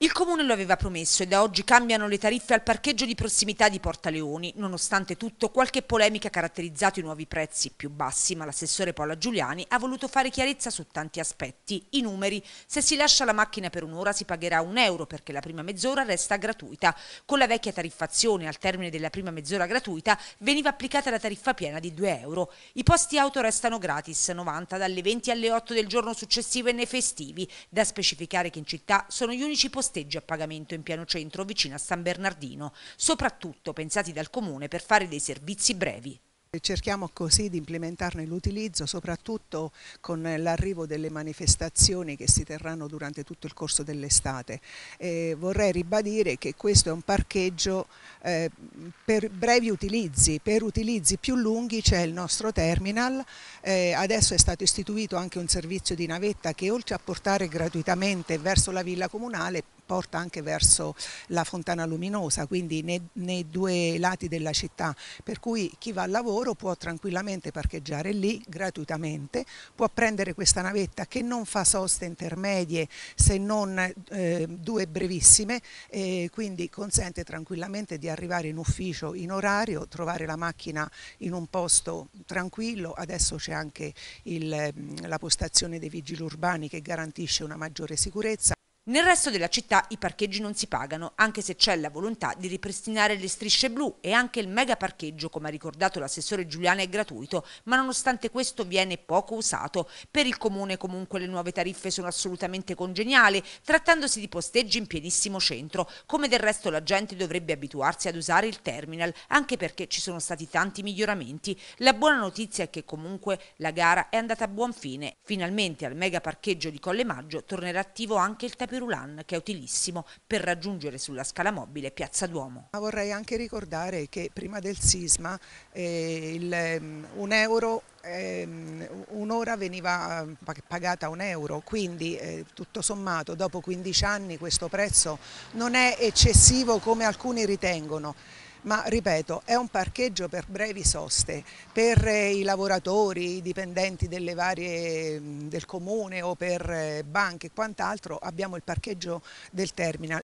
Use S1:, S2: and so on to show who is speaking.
S1: Il comune lo aveva promesso e da oggi cambiano le tariffe al parcheggio di prossimità di Porta Leoni. Nonostante tutto, qualche polemica ha caratterizzato i nuovi prezzi più bassi, ma l'assessore Paola Giuliani ha voluto fare chiarezza su tanti aspetti. I numeri, se si lascia la macchina per un'ora si pagherà un euro perché la prima mezz'ora resta gratuita. Con la vecchia tariffazione, al termine della prima mezz'ora gratuita, veniva applicata la tariffa piena di 2 euro. I posti auto restano gratis, 90 dalle 20 alle 8 del giorno successivo e nei festivi. Da specificare che in città sono gli unici posti posteggi a pagamento in piano centro vicino a San Bernardino, soprattutto pensati dal comune per fare dei servizi brevi.
S2: Cerchiamo così di implementarne l'utilizzo soprattutto con l'arrivo delle manifestazioni che si terranno durante tutto il corso dell'estate. vorrei ribadire che questo è un parcheggio eh, per brevi utilizzi, per utilizzi più lunghi c'è il nostro terminal, eh, adesso è stato istituito anche un servizio di navetta che oltre a portare gratuitamente verso la villa comunale porta anche verso la Fontana Luminosa, quindi nei, nei due lati della città, per cui chi va al lavoro può tranquillamente parcheggiare lì gratuitamente, può prendere questa navetta che non fa soste intermedie se non eh, due brevissime, e quindi consente tranquillamente di arrivare in ufficio in orario, trovare la macchina in un posto tranquillo, adesso c'è anche
S1: il, la postazione dei vigili urbani che garantisce una maggiore sicurezza. Nel resto della città i parcheggi non si pagano, anche se c'è la volontà di ripristinare le strisce blu e anche il mega parcheggio, come ha ricordato l'assessore Giuliana, è gratuito, ma nonostante questo viene poco usato. Per il comune comunque le nuove tariffe sono assolutamente congeniali, trattandosi di posteggi in pienissimo centro, come del resto la gente dovrebbe abituarsi ad usare il terminal, anche perché ci sono stati tanti miglioramenti. La buona notizia è che comunque la gara è andata a buon fine. Finalmente al mega parcheggio di Colle Maggio tornerà attivo anche il tapirullo Perulan che è utilissimo per raggiungere sulla scala mobile Piazza Duomo.
S2: Ma vorrei anche ricordare che prima del sisma eh, il, ehm, un euro ehm, un'ora veniva eh, pagata un euro, quindi eh, tutto sommato dopo 15 anni questo prezzo non è eccessivo come alcuni ritengono ma ripeto è un parcheggio per brevi soste, per eh, i lavoratori, i dipendenti delle varie, del comune o per eh, banche e quant'altro abbiamo il parcheggio del terminal.